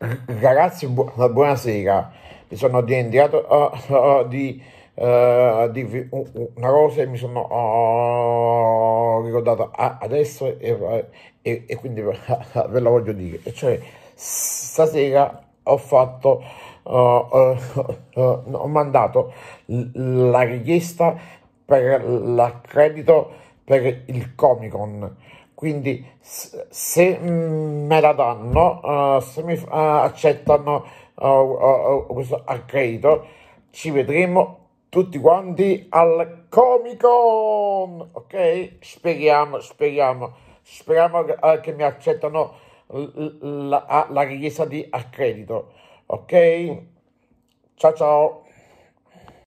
Ragazzi, bu- buonasera. Mi sono dimenticato uh, uh, oh, di, uh, di una cosa e mi sono oh, ricordato adesso e, e, e quindi ve la voglio dire. E cioè, stasera ho fatto, oh, ho mandato la richiesta per l'accredito per il Comic Con quindi se mm, me la danno, uh, se mi uh, accettano uh, questo accredito, ci vedremo tutti quanti al Comic Con, ok? Speriamo, speriamo, speriamo che mi accettano la, la richiesta di accredito, ok? Ciao ciao!